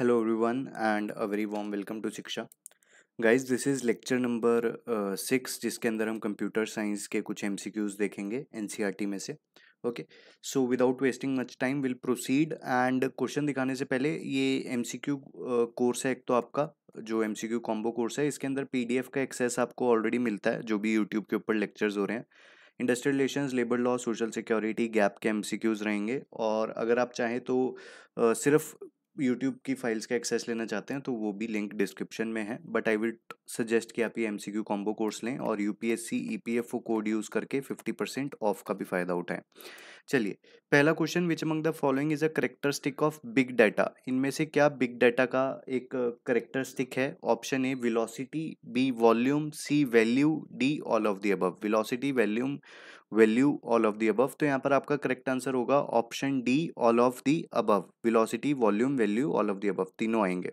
Hello everyone and a very warm welcome to Shiksha guys this is lecture number six जिसके अंदर हम computer science के कुछ M देखेंगे एन e में से okay so without wasting much time will proceed and question दिखाने से पहले ये एम कोर्स uh, है एक तो आपका जो एम सी कॉम्बो कोर्स है इसके अंदर पी का एक्सेस आपको ऑलरेडी मिलता है जो भी यूट्यूब के ऊपर लेक्चर्स हो रहे हैं industrial relation labour law social security गैप के एम रहेंगे और अगर आप चाहें तो uh, सिर्फ यूट्यूब की फाइल्स का एक्सेस लेना चाहते हैं तो वो भी लिंक डिस्क्रिप्शन में है बट आई विल सजेस्ट कि आप ये M C Q combo course लें और U P S C E P F O code use करके फिफ्टी परसेंट ऑफ का भी फ़ायदा उठाएं चलिए पहला question which among the following is a characteristic of big data इनमें से क्या बिग डाटा का एक करेक्टरिस्टिक है option A velocity B volume C value D all of the above velocity volume value all of the above तो यहाँ पर आपका करेक्ट आंसर होगा option D all of the above velocity volume value all of the above तीनों आएंगे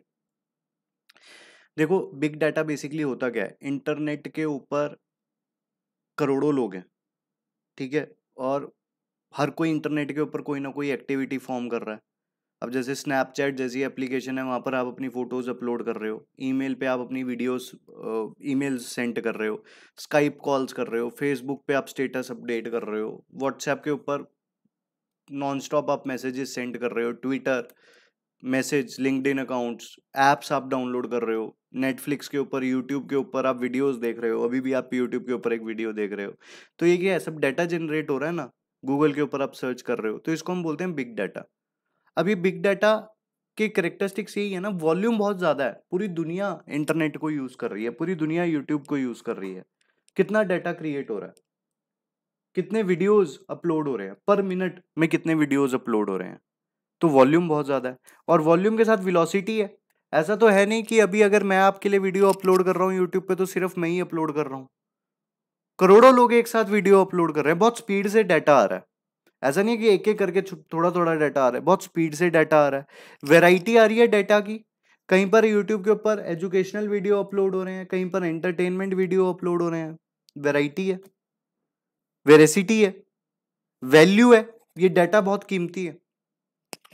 देखो big data basically होता क्या है इंटरनेट के ऊपर करोड़ों लोग हैं ठीक है और हर कोई इंटरनेट के ऊपर कोई ना कोई एक्टिविटी फॉर्म कर रहा है अब जैसे स्नैपचैट जैसी एप्लीकेशन है वहाँ पर आप अपनी फ़ोटोज़ अपलोड कर रहे हो ईमेल पे आप अपनी वीडियोस ईमेल सेंड कर रहे हो स्काइप कॉल्स कर रहे हो फेसबुक पे आप स्टेटस अपडेट कर रहे हो व्हाट्सएप के ऊपर नॉन स्टॉप आप मैसेजेस सेंड कर रहे हो Twitter message linked accounts apps आप डाउनलोड कर रहे हो नेटफ्लिक्स के ऊपर यूट्यूब के ऊपर आप वीडियोस देख रहे हो अभी भी आप यूट्यूब के ऊपर एक वीडियो देख रहे हो तो ये क्या है सब डाटा जनरेट हो रहा है ना गूगल के ऊपर आप सर्च कर रहे हो तो इसको हम बोलते हैं बिग डाटा अब ये बिग डाटा के करेक्टरिस्टिक्स यही है ना वॉल्यूम बहुत ज़्यादा है पूरी दुनिया इंटरनेट को यूज़ कर रही है पूरी दुनिया यूट्यूब को यूज़ कर रही है कितना डाटा क्रिएट हो रहा है कितने वीडियोस अपलोड हो रहे हैं पर मिनट में कितने वीडियोस अपलोड हो रहे हैं तो वॉल्यूम बहुत ज़्यादा है और वॉल्यूम के साथ विलोसिटी है ऐसा तो है नहीं कि अभी अगर मैं आपके लिए वीडियो अपलोड कर रहा हूँ यूट्यूब पे तो सिर्फ मैं ही अपलोड कर रहा हूँ करोड़ों लोग एक साथ वीडियो अपलोड कर रहे हैं बहुत स्पीड से डाटा आ रहा है ऐसा नहीं है कि एक एक करके थोड़ा थोड़ा डाटा आ रहा है बहुत स्पीड से डाटा आ रहा है वेराइटी आ रही है डाटा की कहीं पर यूट्यूब के ऊपर एजुकेशनल वीडियो अपलोड हो रहे हैं कहीं पर एंटरटेनमेंट वीडियो अपलोड हो रहे हैं वेराइटी है वेरेसिटी है वैल्यू है ये डाटा बहुत कीमती है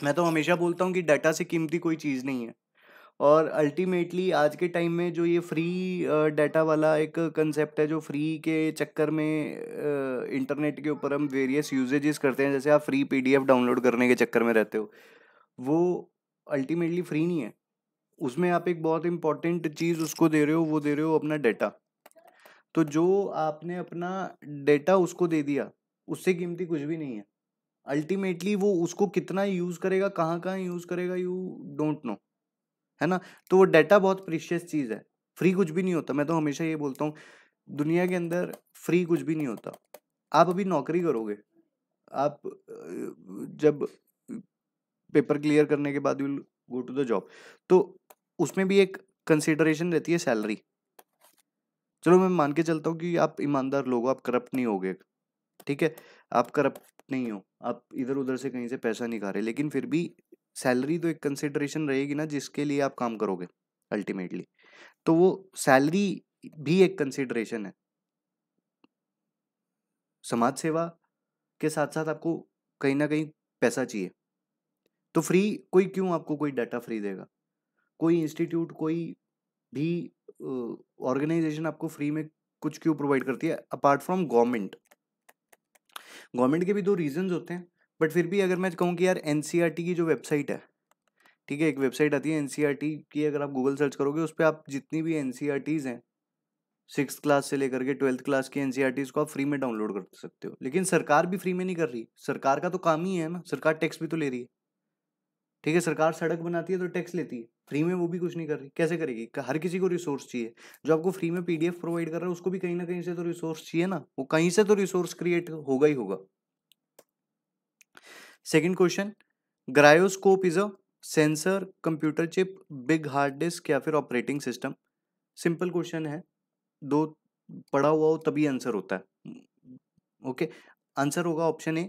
मैं तो हमेशा बोलता हूँ कि डाटा से कीमती कोई चीज़ नहीं है और अल्टीमेटली आज के टाइम में जो ये फ्री डाटा वाला एक कंसेप्ट है जो फ्री के चक्कर में इंटरनेट के ऊपर हम वेरियस यूजेजेस करते हैं जैसे आप फ्री पीडीएफ डाउनलोड करने के चक्कर में रहते हो वो अल्टीमेटली फ्री नहीं है उसमें आप एक बहुत इम्पॉर्टेंट चीज़ उसको दे रहे हो वो दे रहे हो अपना डेटा तो जो आपने अपना डेटा उसको दे दिया उससे कीमती कुछ भी नहीं है अल्टीमेटली वो उसको कितना यूज़ करेगा कहाँ कहाँ यूज़ करेगा यू डोंट नो है ना तो वो डाटा बहुत प्रीशियस चीज़ है फ्री कुछ भी नहीं होता मैं तो हमेशा ये बोलता हूँ दुनिया के अंदर फ्री कुछ भी नहीं होता आप अभी नौकरी करोगे आप जब पेपर क्लियर करने के बाद will go to the job तो उसमें भी एक कंसिडरेशन रहती है सैलरी चलो मैं मान के चलता हूँ कि आप ईमानदार लोग हो आप करप्ट नहीं होगे ठीक है आप करप्ट नहीं हो आप इधर उधर से कहीं से पैसा नहीं खा रहे लेकिन फिर भी सैलरी तो एक कंसिडरेशन रहेगी ना जिसके लिए आप काम करोगे अल्टीमेटली तो वो सैलरी भी एक कंसिडरेशन है समाज सेवा के साथ साथ आपको कहीं ना कहीं पैसा चाहिए तो फ्री कोई क्यों आपको कोई डाटा फ्री देगा कोई इंस्टीट्यूट कोई भी ऑर्गेनाइजेशन आपको फ्री में कुछ क्यों प्रोवाइड करती है अपार्ट फ्रॉम गवर्नमेंट गवर्नमेंट के भी दो रीजंस होते हैं बट फिर भी अगर मैं कहूँ कि यार एन e की जो वेबसाइट है ठीक है एक वेबसाइट आती है एन e की अगर आप गूगल सर्च करोगे उस पर आप जितनी भी एन e हैं सिक्स क्लास से लेकर के ट्वेल्थ क्लास की एन को आप फ्री में डाउनलोड कर सकते हो लेकिन सरकार भी फ्री में नहीं कर रही सरकार का तो काम ही है ना सरकार टैक्स भी तो ले रही है ठीक है सरकार सड़क बनाती है तो टैक्स लेती है फ्री में वो भी कुछ नहीं कर रही कैसे करेगी हर किसी को रिसोर्स चाहिए जो आपको फ्री में पीडीएफ प्रोवाइड कर रहा है उसको भी कहीं ना कहीं से तो रिसोर्स चाहिए ना वो कहीं से तो रिसोर्स क्रिएट होगा ही होगा second question gyroscope is a sensor computer chip big hard disk या फिर ऑपरेटिंग सिस्टम सिंपल क्वेश्चन है दो पढ़ा हुआ हो तभी आंसर होता है ओके okay? आंसर होगा ऑप्शन ए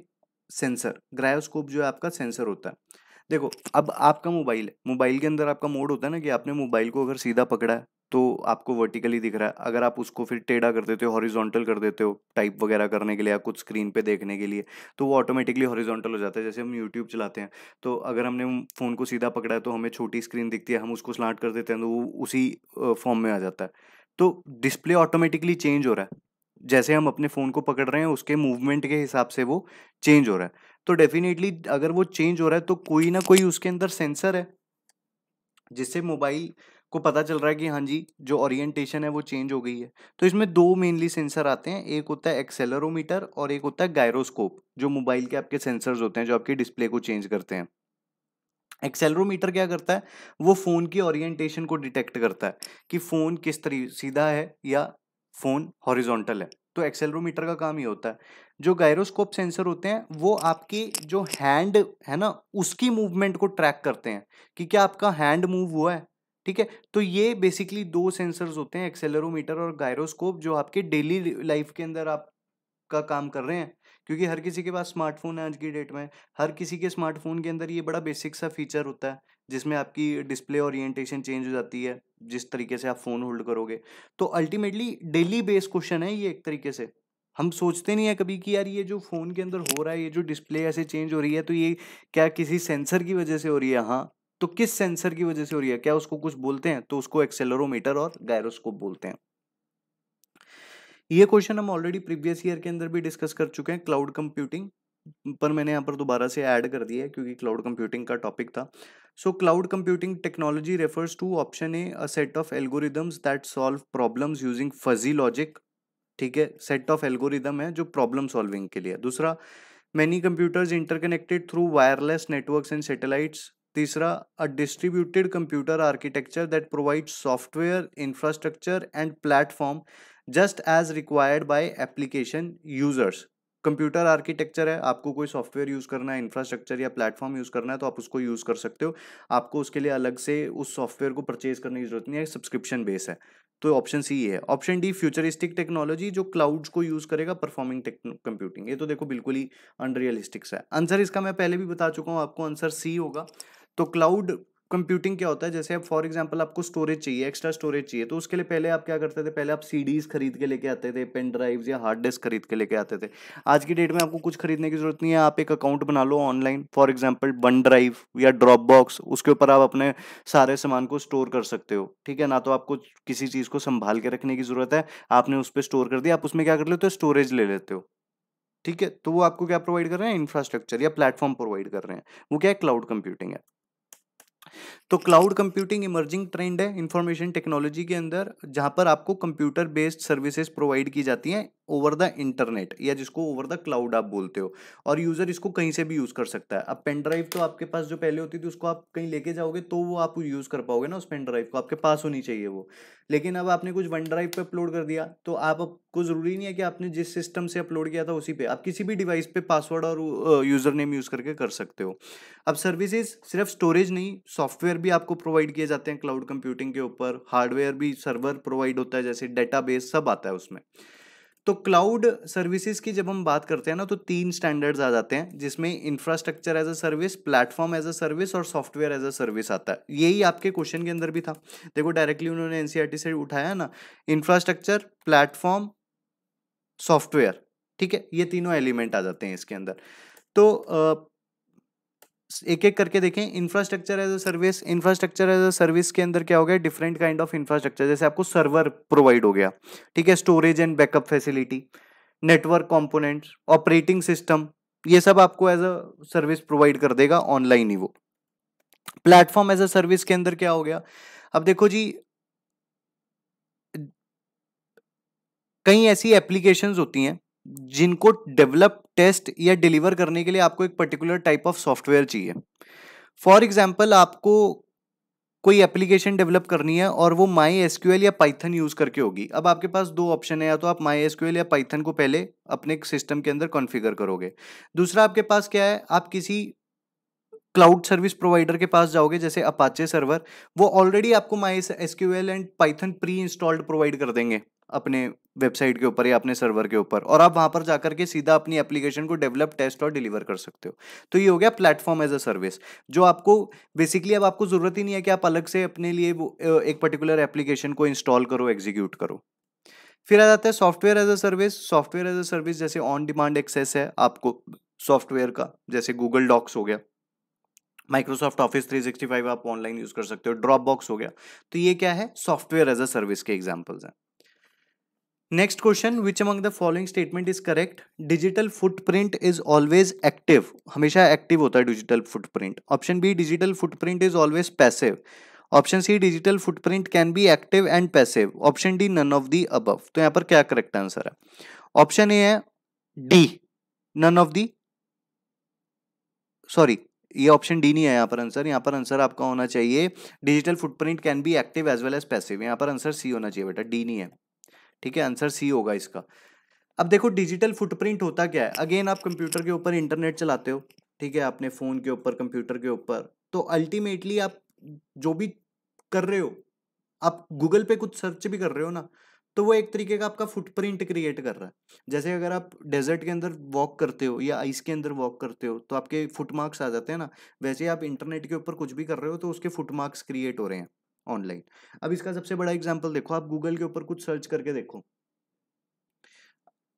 सेंसर ग्रायोस्कोप जो है आपका सेंसर होता है देखो अब आपका मोबाइल है मोबाइल के अंदर आपका मोड होता है ना कि आपने मोबाइल को अगर सीधा पकड़ा है तो आपको वर्टिकली दिख रहा है अगर आप उसको फिर टेढ़ा कर देते हो हॉरिजॉन्टल कर देते हो टाइप वगैरह करने के लिए या कुछ स्क्रीन पे देखने के लिए तो वो ऑटोमेटिकली हॉरिजॉन्टल हो जाता है जैसे हम यूट्यूब चलाते हैं तो अगर हमने फ़ोन को सीधा पकड़ा है तो हमें छोटी स्क्रीन दिखती है हम उसको स्लाट कर देते हैं तो वो उसी फॉर्म में आ जाता है तो डिस्प्ले ऑटोमेटिकली चेंज हो रहा है जैसे हम अपने फ़ोन को पकड़ रहे हैं उसके मूवमेंट के हिसाब से वो चेंज हो रहा है तो डेफिनेटली अगर वो चेंज हो रहा है तो कोई ना कोई उसके अंदर सेंसर है जिससे मोबाइल को पता चल रहा है कि हाँ जी जो ओरिएंटेशन है वो चेंज हो गई है तो इसमें दो मेनली सेंसर आते हैं एक होता है एक्सेलरोमीटर और एक होता है गायरोस्कोप जो मोबाइल के आपके सेंसर्स होते हैं जो आपके डिस्प्ले को चेंज करते हैं एक्सेलरोमीटर क्या करता है वो फ़ोन की ओरिएंटेशन को डिटेक्ट करता है कि फ़ोन किस तरी सीधा है या फ़ोन हॉरिजोंटल है तो एक्सेलरोमीटर का काम ही होता है जो गायरोस्कोप सेंसर होते हैं वो आपकी जो हैंड है ना उसकी मूवमेंट को ट्रैक करते हैं कि क्या आपका हैंड मूव हुआ है ठीक है तो ये बेसिकली दो सेंसर्स होते हैं एक्सेलरोमीटर और गायरोस्कोप जो आपके डेली लाइफ के अंदर आप का काम कर रहे हैं क्योंकि हर किसी के पास स्मार्टफोन है आज की डेट में हर किसी के स्मार्टफोन के अंदर ये बड़ा बेसिक सा फीचर होता है जिसमें आपकी डिस्प्ले ओरिएंटेशन चेंज हो जाती है जिस तरीके से आप फ़ोन होल्ड करोगे तो अल्टीमेटली डेली बेस क्वेश्चन है ये एक तरीके से हम सोचते नहीं है कभी कि यार ये जो फ़ोन के अंदर हो रहा है ये जो डिस्प्ले ऐसे चेंज हो रही है तो ये क्या किसी सेंसर की वजह से हो रही है हाँ तो किस सेंसर की वजह से हो रही है क्या उसको कुछ बोलते हैं तो उसको एक्सेलरोमीटर और गायरोस्कोप बोलते हैं ये क्वेश्चन हम ऑलरेडी प्रीवियस ईयर के अंदर भी डिस्कस कर चुके हैं क्लाउड कंप्यूटिंग पर मैंने यहाँ पर दोबारा से ऐड कर दिया है क्योंकि क्लाउड कंप्यूटिंग का टॉपिक था so cloud computing technology refers to option A a set of algorithms that solve problems using fuzzy logic ठीक है सेट ऑफ एल्गोरिदम है जो प्रॉब्लम सॉल्विंग के लिए दूसरा many computers interconnected through wireless networks and satellites तीसरा a distributed computer architecture that provide software infrastructure and platform just as required by application users computer architecture है आपको कोई software use करना है इंफ्रास्ट्रक्चर या प्लेटफॉर्म यूज़ करना है तो आप उसको यूज़ कर सकते हो आपको उसके लिए अलग से उस सॉफ्टवेयर को परचेज करने की जरूरत नहीं है सब्सक्रिप्शन बेस है तो ऑप्शन सी है ऑप्शन डी फ्यूचरिस्टिक टेक्नोलॉजी जो क्लाउड्स को यूज़ करेगा परफॉर्मिंग कंप्यूटिंग ये तो देखो बिल्कुल ही अनरियलिस्टिक्स है आंसर इसका मैं पहले भी बता चुका हूँ आपको आंसर सी होगा तो क्लाउड कंप्यूटिंग क्या होता है जैसे आप फॉर एग्जांपल आपको स्टोरेज चाहिए एक्स्ट्रा स्टोरेज चाहिए तो उसके लिए पहले आप क्या करते थे पहले आप सीडीज खरीद के लेके आते थे पेन ड्राइव्स या हार्ड डिस्क खरीद के लेके आते थे आज की डेट में आपको कुछ खरीदने की जरूरत नहीं है आप एक अकाउंट बना लो online for example OneDrive या ड्रॉप बॉक्स उसके ऊपर आप अपने सारे सामान को स्टोर कर सकते हो ठीक है ना तो आपको किसी चीज़ को संभाल के रखने की जरूरत है आपने उस पर स्टोर कर दिया आप उसमें क्या कर लेते हो स्टोरेज ले लेते हो ठीक है तो वो आपको क्या प्रोवाइड कर रहे हैं इंफ्रास्ट्रक्चर या प्लेटफॉर्म प्रोवाइड कर रहे हैं वो क्या है क्लाउड कंप्यूटिंग है तो क्लाउड कंप्यूटिंग इमर्जिंग ट्रेंड है इंफॉर्मेशन टेक्नोलॉजी के अंदर जहाँ पर आपको कंप्यूटर बेस्ड सर्विसेज प्रोवाइड की जाती हैं ओवर द इंटरनेट या जिसको ओवर द क्लाउड आप बोलते हो और यूज़र इसको कहीं से भी यूज़ कर सकता है अब पेन ड्राइव तो आपके पास जो पहले होती थी उसको आप कहीं लेके जाओगे तो वो आप यूज़ कर पाओगे ना उस पेन ड्राइव को आपके पास होनी चाहिए वो लेकिन अब आपने कुछ वन ड्राइव पे अपलोड कर दिया तो आपको ज़रूरी नहीं है कि आपने जिस सिस्टम से अपलोड किया था उसी पर आप किसी भी डिवाइस पे पासवर्ड और यूज़र नेम यूज़ करके कर सकते हो अब सर्विसेज सिर्फ स्टोरेज नहीं सॉफ्टवेयर भी आपको प्रोवाइड किए जाते हैं क्लाउड कंप्यूटिंग के ऊपर हार्डवेयर भी सर्वर प्रोवाइड होता है जैसे डेटाबेस सब आता है उसमें तो क्लाउड सर्विसेज की जब हम बात करते हैं ना तो तीन स्टैंडर्ड्स आ जाते हैं जिसमें infrastructure as a service platform as a service और सॉफ्टवेयर एज अ सर्विस आता है यही आपके क्वेश्चन के अंदर भी था देखो डायरेक्टली उन्होंने एनसीईआरटी e से उठाया ना इंफ्रास्ट्रक्चर प्लेटफॉर्म सॉफ्टवेयर ठीक है ये तीनों एलिमेंट आ जाते हैं इसके अंदर तो एक एक करके देखें infrastructure as a service infrastructure as a service के अंदर क्या हो गया डिफरेंट काइंड ऑफ इंफ्रास्ट्रक्चर जैसे आपको सर्वर प्रोवाइड हो गया ठीक है storage and backup facility network component operating system ये सब आपको एज अ सर्विस प्रोवाइड कर देगा ऑनलाइन ही वो प्लेटफॉर्म एज अ सर्विस के अंदर क्या हो गया अब देखो जी कई ऐसी एप्लीकेशंस होती हैं जिनको डेवलप टेस्ट या डिलीवर करने के लिए आपको एक पर्टिकुलर टाइप ऑफ सॉफ्टवेयर चाहिए फॉर एग्जाम्पल आपको कोई एप्लीकेशन डेवलप करनी है और वो माई एस या पाइथन यूज़ करके होगी अब आपके पास दो ऑप्शन है या तो आप माई एस या पाइथन को पहले अपने सिस्टम के अंदर कॉन्फ़िगर करोगे दूसरा आपके पास क्या है आप किसी क्लाउड सर्विस प्रोवाइडर के पास जाओगे जैसे अपाचे सर्वर वो ऑलरेडी आपको my S and Python pre installed provide कर देंगे अपने वेबसाइट के ऊपर या अपने सर्वर के ऊपर और आप वहाँ पर जाकर के सीधा अपनी एप्लीकेशन को डेवलप टेस्ट और डिलीवर कर सकते हो तो ये हो गया प्लेटफॉर्म एज अ सर्विस जो आपको बेसिकली अब आपको ज़रूरत ही नहीं है कि आप अलग से अपने लिए एक पर्टिकुलर एप्लीकेशन को इंस्टॉल करो एग्जीक्यूट करो फिर आ जाता है software as a service software as a service जैसे ऑन डिमांड एक्सेस है आपको सॉफ्टवेयर का जैसे गूगल डॉक्स हो गया माइक्रोसॉफ्ट ऑफिस 365 आप ऑनलाइन यूज़ कर सकते हो ड्रॉप बॉक्स हो गया तो ये क्या है सॉफ्टवेयर एज अ सर्विस के एग्जाम्पल्स हैं next question which among the following statement is correct digital footprint is always active हमेशा एक्टिव होता है digital footprint option B digital footprint is always passive option C digital footprint can be active and passive option D none of the above तो यहाँ पर क्या correct answer है option A है D none of the sorry ये option D नहीं है यहाँ पर आंसर यहाँ पर आंसर आपका होना चाहिए digital footprint can be active as well as passive यहाँ पर आंसर सी होना चाहिए बेटा डी नहीं है ठीक है आंसर सी होगा इसका अब देखो डिजिटल फुटप्रिंट होता क्या है अगेन आप कंप्यूटर के ऊपर इंटरनेट चलाते हो ठीक है आपने फ़ोन के ऊपर कंप्यूटर के ऊपर तो अल्टीमेटली आप जो भी कर रहे हो आप गूगल पे कुछ सर्च भी कर रहे हो ना तो वो एक तरीके का आपका फुटप्रिंट क्रिएट कर रहा है जैसे अगर आप डेजर्ट के अंदर वॉक करते हो या आइस के अंदर वॉक करते हो तो आपके फुट मार्क्स आ जाते हैं ना वैसे आप इंटरनेट के ऊपर कुछ भी कर रहे हो तो उसके फुट मार्क्स क्रिएट हो रहे हैं ऑनलाइन अब इसका सबसे बड़ा एग्जाम्पल देखो आप गूगल के ऊपर कुछ सर्च करके देखो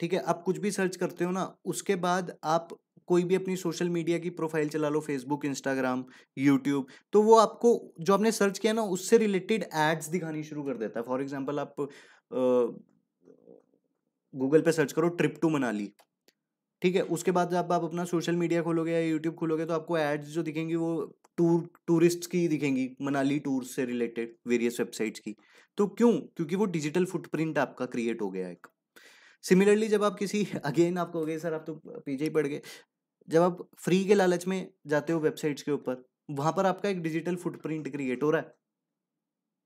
ठीक है आप कुछ भी सर्च करते हो ना उसके बाद आप कोई भी अपनी सोशल मीडिया की प्रोफाइल चला लो फेसबुक इंस्टाग्राम यूट्यूब तो वो आपको जो आपने सर्च किया ना उससे रिलेटेड एड्स दिखानी शुरू कर देता है फॉर एग्जाम्पल आप गूगल पे सर्च करो ट्रिप टू मनाली ठीक है उसके बाद जब आप अपना सोशल मीडिया खोलोगे या यूट्यूब खोलोगे तो आपको एड्स जो दिखेंगी वो टूर टूरिस्ट की दिखेंगी मनाली टूर से रिलेटेड वेरियस वेबसाइट्स की तो क्यों क्योंकि वो डिजिटल फुटप्रिंट आपका क्रिएट हो गया एक सिमिलरली जब आप किसी अगेन आप कहोगे सर आप तो पीछे ही पड़ गए जब आप फ्री के लालच में जाते हो वेबसाइट्स के ऊपर वहाँ पर आपका एक डिजिटल फुटप्रिंट क्रिएट हो रहा है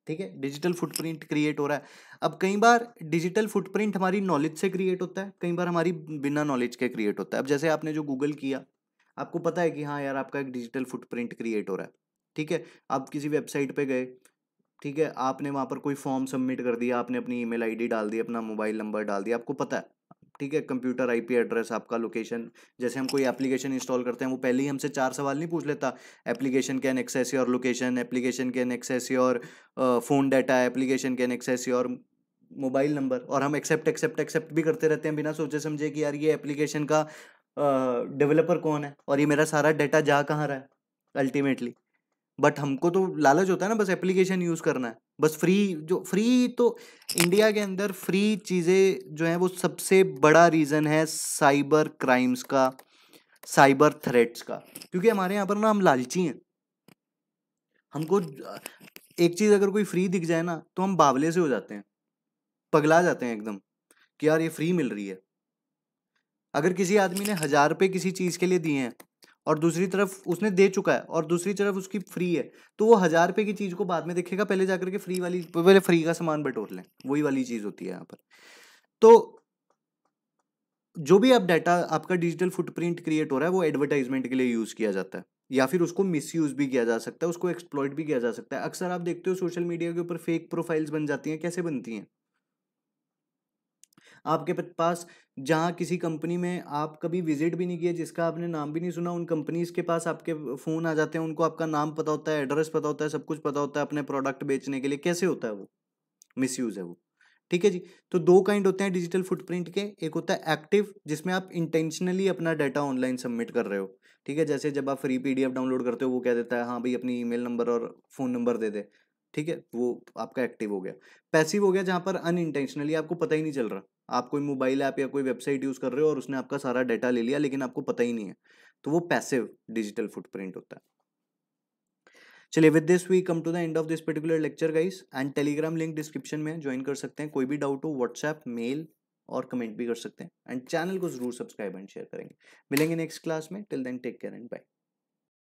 ठीक है डिजिटल फुटप्रिंट क्रिएट हो रहा है अब कई बार डिजिटल फुटप्रिंट हमारी नॉलेज से क्रिएट होता है कई बार हमारी बिना नॉलेज के क्रिएट होता है अब जैसे आपने जो गूगल किया आपको पता है कि हाँ यार आपका एक डिजिटल फुटप्रिंट क्रिएट हो रहा है ठीक है आप किसी वेबसाइट पे गए ठीक है आपने वहाँ पर कोई फॉर्म सबमिट कर दिया आपने अपनी ईमेल आईडी डाल दी अपना मोबाइल नंबर डाल दिया आपको पता है ठीक है कंप्यूटर आईपी एड्रेस आपका लोकेशन जैसे हम कोई एप्लीकेशन इंस्टॉल करते हैं वो पहले ही हमसे चार सवाल नहीं पूछ लेता application can access your location application can access your phone data application can access your mobile number और हम एक्सेप्ट एक्सेप्ट एक्सेप्ट भी करते रहते हैं बिना सोचे समझे कि यार ये एप्लीकेशन का डेवलपर कौन है और ये मेरा सारा डाटा जा कहाँ रहा है अल्टीमेटली बट हमको तो लालच होता है ना बस एप्लीकेशन यूज़ करना है बस फ्री जो फ्री तो इंडिया के अंदर फ्री चीज़ें जो हैं वो सबसे बड़ा रीज़न है साइबर क्राइम्स का साइबर थ्रेट्स का क्योंकि हमारे यहाँ पर ना हम लालची हैं हमको एक चीज़ अगर कोई फ्री दिख जाए ना तो हम बावले से हो जाते हैं पगला जाते हैं एकदम कि यार ये फ्री मिल रही है अगर किसी आदमी ने हज़ार रुपये किसी चीज़ के लिए दिए हैं और दूसरी तरफ उसने दे चुका है और दूसरी तरफ उसकी फ्री है तो वो हज़ार रुपये की चीज़ को बाद में देखेगा पहले जाकर के फ्री वाली पहले फ्री का सामान बटोर लें वही वाली चीज़ होती है यहाँ पर तो जो भी आप डाटा आपका डिजिटल फुटप्रिंट क्रिएट हो रहा है वो एडवर्टाइजमेंट के लिए यूज़ किया जाता है या फिर उसको मिसयूज़ भी किया जा सकता है उसको एक्सप्लॉयट भी किया जा सकता है अक्सर आप देखते हो सोशल मीडिया के ऊपर फेक प्रोफाइल्स बन जाती हैं कैसे बनती हैं आपके पास जहाँ किसी कंपनी में आप कभी विजिट भी नहीं किए जिसका आपने नाम भी नहीं सुना उन कंपनीज़ के पास आपके फ़ोन आ जाते हैं उनको आपका नाम पता होता है एड्रेस पता होता है सब कुछ पता होता है अपने प्रोडक्ट बेचने के लिए कैसे होता है वो मिस है वो ठीक है जी तो दो काइंड होते हैं डिजिटल फुटप्रिंट के एक होता है एक्टिव जिसमें आप इंटेंशनली अपना डाटा ऑनलाइन सबमिट कर रहे हो ठीक है जैसे जब आप फ्री पीडीएफ डाउनलोड करते हो वो क्या देता है हाँ भाई अपनी ईमेल नंबर और फ़ोन नंबर दे दे ठीक है वो आपका एक्टिव हो गया पैसिव हो गया जहाँ पर अनइंटेंशनली आपको पता ही नहीं चल रहा आप कोई मोबाइल ऐप या कोई वेबसाइट यूज़ कर रहे हो और उसने आपका सारा डाटा ले लिया लेकिन आपको पता ही नहीं है तो वो पैसिव डिजिटल फुटप्रिंट होता है चलिए with this we come to the end of this particular lecture guys and Telegram link description में ज्वाइन कर सकते हैं कोई भी डाउट हो व्हाट्सएप मेल और कमेंट भी कर सकते हैं एंड चैनल को जरूर सब्सक्राइब एंड शेयर करेंगे मिलेंगे नेक्स्ट क्लास में till then take care and bye